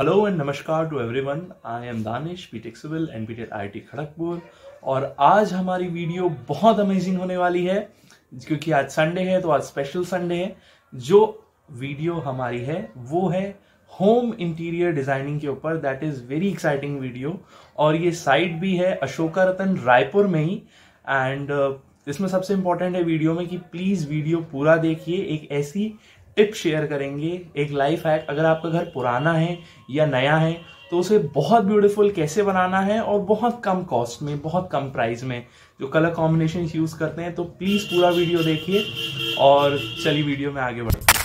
Hello and नमस्कार to everyone I am Danish B Tech civil and tech I Kharagpur और आज हमारी वीडियो बहुत अमेजिंग होने वाली है क्योंकि आज संडे है तो आज स्पेशल संडे है जो वीडियो हमारी है वो है होम इंटीरियर डिजाइनिंग के ऊपर that is very exciting video और ये साइट भी है अशोका रतन रायपुर में ही एंड uh, इसमें सबसे इंपॉर्टेंट है वीडियो में कि प्लीज वीडियो पूरा देखिए एक ऐसी टिप शेयर करेंगे एक लाइफ हैक अगर आपका घर पुराना है या नया है तो उसे बहुत ब्यूटीफुल कैसे बनाना है और बहुत कम कॉस्ट में बहुत कम प्राइस में जो कलर कॉम्बिनेशन यूज़ करते हैं तो प्लीज़ पूरा वीडियो देखिए और चलिए वीडियो में आगे बढ़ते हैं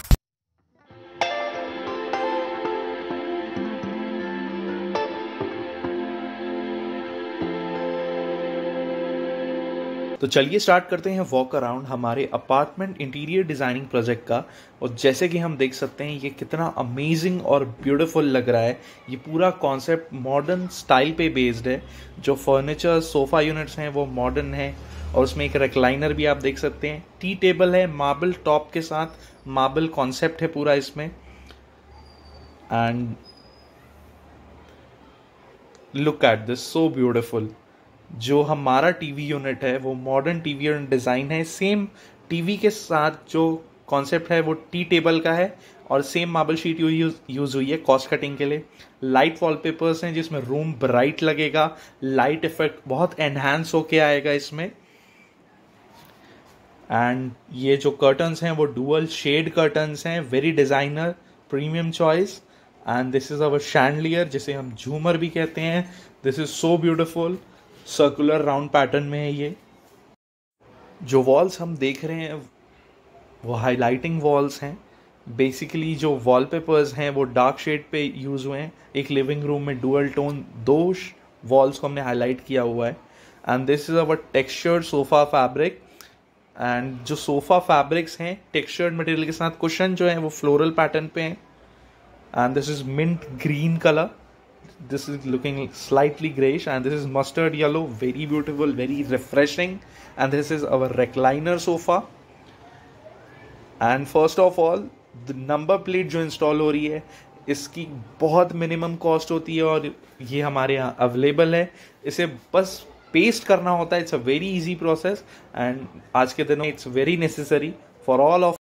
तो चलिए स्टार्ट करते हैं वॉक अराउंड हमारे अपार्टमेंट इंटीरियर डिज़ाइनिंग प्रोजेक्ट का और जैसे कि हम देख सकते हैं ये कितना अमेजिंग और ब्यूटीफुल लग रहा है ये पूरा कॉन्सेप्ट मॉडर्न स्टाइल पे बेस्ड है जो फर्नीचर सोफ़ा यूनिट्स हैं वो मॉडर्न है और उसमें एक रेक्लाइनर भी आप देख सकते हैं टी टेबल है मार्बल टॉप के साथ मार्बल कॉन्सेप्ट है पूरा इसमें and look at this so beautiful जो हमारा टीवी यूनिट है वो मॉडर्न टीवी यूनिट डिज़ाइन है सेम टीवी के साथ जो कॉन्सेप्ट है वो टी टेबल का है और same marble sheet use use हुई है कॉस्ट कटिंग के लिए लाइट वॉलपेपर्स हैं जिसमें रूम ब्राइट लगेगा लाइट इफेक्ट बहुत एनहेंस होके आएगा इसमें एंड ये जो कर्टन्स हैं वो डुअल शेड कर्टन्स हैं very designer premium choice and this is our chandelier जिसे हम झूमर भी कहते हैं this is so beautiful circular round pattern में है ये जो वॉल्स हम देख रहे हैं वो हाइलाइटिंग वॉल्स हैं बेसिकली जो वॉलपेपर्स हैं वो डार्क शेड पे यूज़ हुए हैं एक लिविंग रूम में डुअल टोन दो वॉल्स को हमने हाईलाइट किया हुआ है and this is our textured sofa fabric and जो सोफ़ा फैब्रिक्स हैं टेक्सचर्ड मटेरियल के साथ कुशन जो है वो फ्लोरल पैटर्न पे हैं and this is mint green colour this is looking slightly grayish and this is mustard yellow very beautiful very refreshing and this is our recliner sofa and first of all the number plate जो install हो रही है इसकी बहुत minimum cost होती है और ये हमारे यहाँ अवेलेबल है इसे बस पेस्ट करना होता है it's a very easy process and आज के दिनों it's very necessary for all of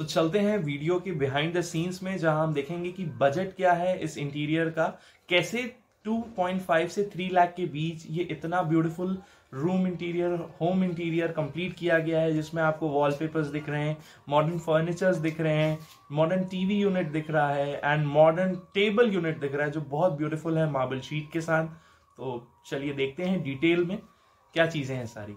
तो चलते हैं वीडियो के बिहाइंड द सीन्स में जहां हम देखेंगे कि बजट क्या है इस इंटीरियर का कैसे 2.5 से 3 लाख के बीच ये इतना beautiful room interior home interior complete किया गया है जिसमें आपको वॉलपेपर्स दिख रहे हैं मॉडर्न फर्नीचर्स दिख रहे हैं मॉडर्न टीवी यूनिट दिख रहा है एंड मॉडर्न टेबल यूनिट दिख रहा है जो बहुत ब्यूटीफुल है मार्बल शीट के साथ तो चलिए देखते हैं डिटेल में क्या चीज़ें हैं सारी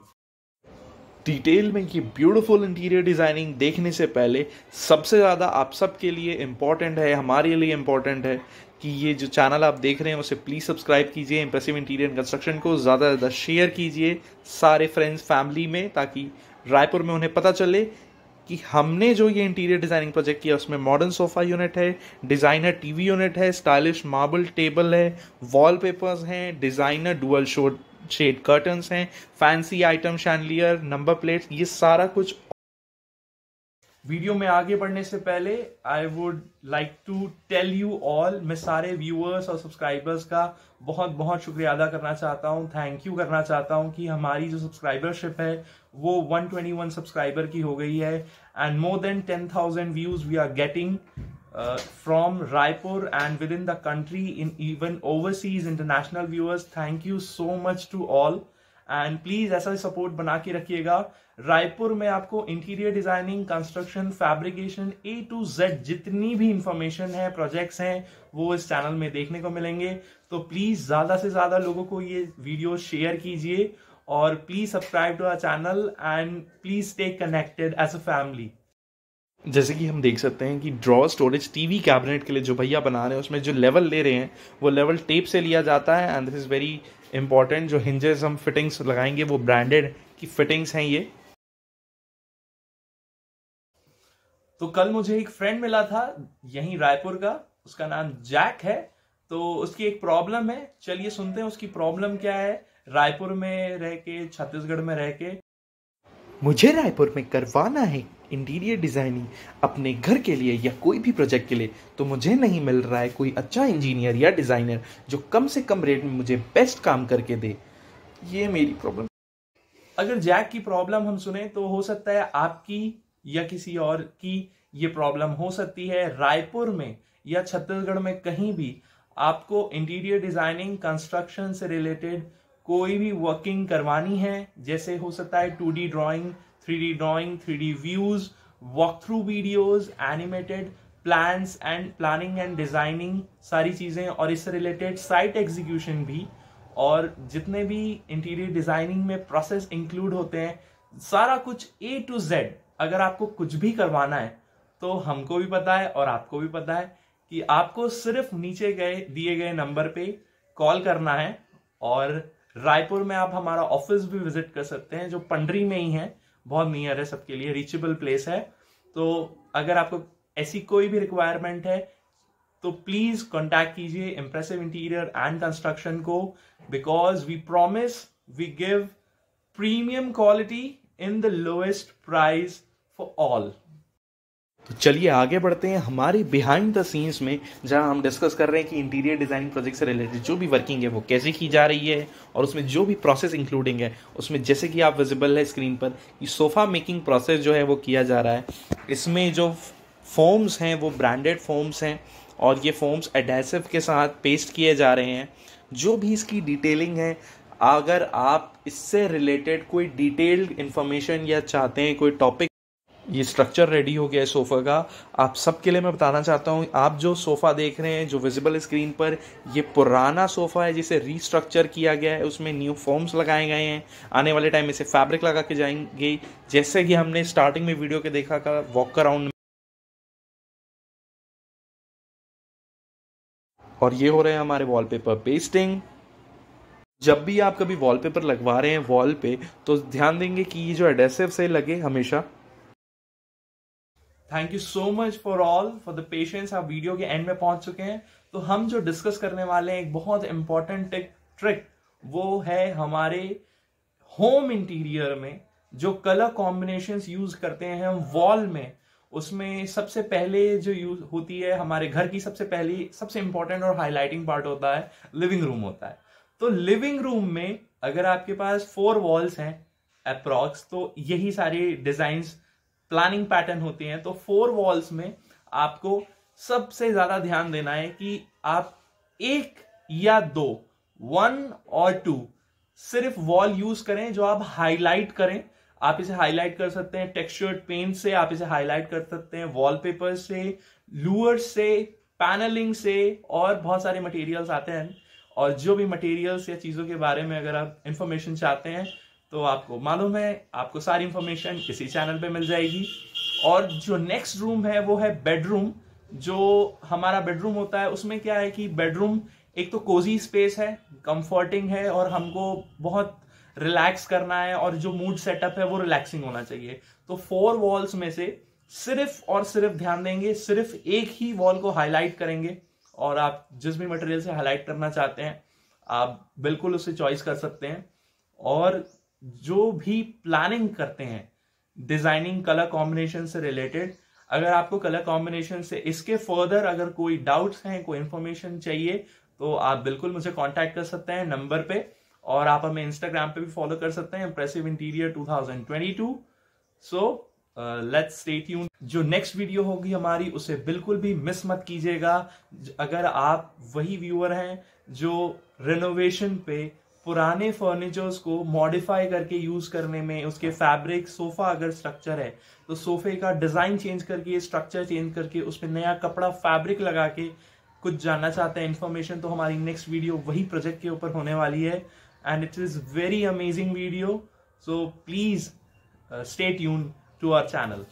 डिटेल में ये ब्यूटीफुल इंटीरियर डिज़ाइनिंग देखने से पहले सबसे ज़्यादा आप सबके लिए इम्पॉर्टेंट है हमारे लिए इम्पॉर्टेंट है कि ये जो चैनल आप देख रहे हैं उसे प्लीज़ सब्सक्राइब कीजिए इंप्रेसिव इंटीरियर कंस्ट्रक्शन को ज़्यादा से ज़्यादा शेयर कीजिए सारे फ्रेंड्स फैमिली में ताकि रायपुर में उन्हें पता चले कि हमने जो ये इंटीरियर डिज़ाइनिंग प्रोजेक्ट किया उसमें मॉडर्न सोफ़ा यूनिट है डिज़ाइनर टीवी यूनिट है स्टाइलिश मार्बल टेबल है वॉलपेपर्स हैं designer dual shade shade curtains हैं fancy item chandelier number plates ये सारा कुछ वीडियो में आगे बढ़ने से पहले I would like to tell you all मैं सारे व्यूअर्स और सब्सक्राइबर्स का बहुत बहुत शुक्रिया अदा करना चाहता हूँ थैंक यू करना चाहता हूँ कि हमारी जो सब्सक्राइबरशिप है वो 121 सब्सक्राइबर की हो गई है and more than 10,000 views we are getting uh, from Raipur and within the country, in even overseas international viewers. Thank you so much to all. And please ऐसा सपोर्ट बना के रखिएगा रायपुर में आपको interior designing construction fabrication A to Z जितनी भी information है projects हैं वो इस चैनल में देखने को मिलेंगे तो प्लीज ज्यादा से ज्यादा लोगों को ये वीडियो शेयर कीजिए और please subscribe to our channel and please stay connected as a family जैसे कि हम देख सकते हैं कि ड्रॉ स्टोरेज टीवी कैबिनेट के लिए जो भैया बना रहे हैं उसमें जो लेवल ले रहे हैं वो लेवल टेप से लिया जाता है and this is very important जो हिंजेस हम फिटिंग्स लगाएंगे वो ब्रांडेड की फिटिंग्स हैं ये तो कल मुझे एक फ्रेंड मिला था यहीं रायपुर का उसका नाम जैक है तो उसकी एक प्रॉब्लम है चलिए सुनते हैं उसकी प्रॉब्लम क्या है रायपुर में रह के छत्तीसगढ़ में रह के मुझे रायपुर में करवाना है इंटीरियर डिज़ाइनिंग अपने घर के लिए या कोई भी प्रोजेक्ट के लिए तो मुझे नहीं मिल रहा है कोई अच्छा इंजीनियर या डिज़ाइनर जो कम से कम रेट में मुझे बेस्ट काम करके दे ये मेरी प्रॉब्लम अगर जैक की प्रॉब्लम हम सुने तो हो सकता है आपकी या किसी और की ये प्रॉब्लम हो सकती है रायपुर में या छत्तीसगढ़ में कहीं भी आपको इंटीरियर डिजाइनिंग कंस्ट्रक्शन से रिलेटेड कोई भी वर्किंग करवानी है जैसे हो सकता है two D drawing 3D drawing, 3D views, walkthrough videos, animated plans and planning and designing सारी चीज़ें और इससे रिलेटेड साइट एग्जीक्यूशन भी और जितने भी इंटीरियर डिजाइनिंग में प्रोसेस इंक्लूड होते हैं सारा कुछ ए टू जेड अगर आपको कुछ भी करवाना है तो हमको भी पता है और आपको भी पता है कि आपको सिर्फ नीचे गए दिए गए नंबर पे कॉल करना है और रायपुर में आप हमारा ऑफिस भी विजिट कर सकते हैं जो पंडरी में ही है बहुत नियर है सबके लिए रीचेबल प्लेस है तो अगर आपको ऐसी कोई भी रिक्वायरमेंट है तो प्लीज कॉन्टैक्ट कीजिए इम्प्रेसिव इंटीरियर एंड कंस्ट्रक्शन को because we promise we give premium quality in the lowest price for all तो चलिए आगे बढ़ते हैं हमारे बिहाइंड द सीन्स में जहां हम डिस्कस कर रहे हैं कि इंटीरियर डिज़ाइनिंग प्रोजेक्ट से रिलेटेड जो भी वर्किंग है वो कैसे की जा रही है और उसमें जो भी प्रोसेस इंक्लूडिंग है उसमें जैसे कि आप विजिबल है स्क्रीन पर कि सोफ़ा मेकिंग प्रोसेस जो है वो किया जा रहा है इसमें जो फॉर्म्स हैं वो ब्रांडेड फॉर्म्स हैं और ये फॉर्म्स एडेसिव के साथ पेस्ट किए जा रहे हैं जो भी इसकी डिटेलिंग है अगर आप इससे रिलेटेड कोई डिटेल्ड इन्फॉर्मेशन या चाहते हैं कोई टॉपिक ये स्ट्रक्चर रेडी हो गया है सोफ़ा का आप सबके लिए मैं बताना चाहता हूँ आप जो सोफ़ा देख रहे हैं जो विजिबल स्क्रीन पर ये पुराना सोफ़ा है जिसे रीस्ट्रक्चर किया गया है उसमें न्यू फॉर्म्स लगाए गए हैं आने वाले टाइम इसे फैब्रिक लगा के जाएंगे जैसे कि हमने स्टार्टिंग में वीडियो के देखा का वॉक अराउंड और ये हो रहे हैं हमारे वॉलपेपर पेस्टिंग जब भी आप कभी वॉलपेपर लगवा रहे हैं वॉल पे तो ध्यान देंगे कि ये जो एडेसिव से लगे हमेशा thank you so much for all for the patience आप वीडियो के एंड में पहुंच चुके हैं तो हम जो डिस्कस करने वाले हैं एक बहुत इंपॉर्टेंट ट्रिक वो है हमारे होम इंटीरियर में जो कलर कॉम्बिनेशन यूज करते हैं हम वॉल में उसमें सबसे पहले जो यूज होती है हमारे घर की सबसे पहली सबसे इंपॉर्टेंट और हाईलाइटिंग पार्ट होता है लिविंग रूम होता है तो लिविंग रूम में अगर आपके पास फोर वॉल्स हैं अप्रॉक्स तो यही सारे डिजाइंस प्लानिंग पैटर्न होते हैं तो फोर वॉल्स में आपको सबसे ज्यादा ध्यान देना है कि आप एक या दो वन और टू सिर्फ वॉल यूज करें जो आप हाईलाइट करें आप इसे हाईलाइट कर सकते हैं टेक्सचर्ड पेंट से आप इसे हाईलाइट कर सकते हैं वॉलपेपर से लूअर से पैनलिंग से और बहुत सारे मटेरियल्स आते हैं और जो भी मटेरियल्स या चीज़ों के बारे में अगर आप इंफॉर्मेशन चाहते हैं तो आपको मालूम है आपको सारी इंफॉर्मेशन इसी चैनल पे मिल जाएगी और जो नेक्स्ट रूम है वो है बेडरूम जो हमारा बेडरूम होता है उसमें क्या है कि बेडरूम एक तो कोजी स्पेस है कंफर्टिंग है और हमको बहुत रिलैक्स करना है और जो मूड सेटअप है वो रिलैक्सिंग होना चाहिए तो फोर वॉल्स में से सिर्फ और सिर्फ ध्यान देंगे सिर्फ एक ही वॉल को हाईलाइट करेंगे और आप जिस भी मटेरियल से हाईलाइट करना चाहते हैं आप बिल्कुल उसे चॉइस कर सकते हैं और जो भी प्लानिंग करते हैं डिजाइनिंग कलर कॉम्बिनेशन से रिलेटेड अगर आपको कलर कॉम्बिनेशन से इसके फर्दर अगर कोई डाउट्स हैं कोई इन्फॉर्मेशन चाहिए तो आप बिल्कुल मुझे कांटेक्ट कर सकते हैं नंबर पे और आप हमें इंस्टाग्राम पे भी फॉलो कर सकते हैं Impressive Interior 2022 so let's stay tune जो नेक्स्ट वीडियो होगी हमारी उसे बिल्कुल भी मिस मत कीजिएगा अगर आप वही व्यूअर हैं जो रिनोवेशन पे पुराने फर्नीचर्स को मॉडिफाई करके यूज करने में उसके फैब्रिक सोफा अगर स्ट्रक्चर है तो सोफे का डिजाइन चेंज करके स्ट्रक्चर चेंज करके उसमें नया कपड़ा फैब्रिक लगा के कुछ जानना चाहते हैं इन्फॉर्मेशन तो हमारी नेक्स्ट वीडियो वही प्रोजेक्ट के ऊपर होने वाली है and it is very amazing video so please stay tune to our channel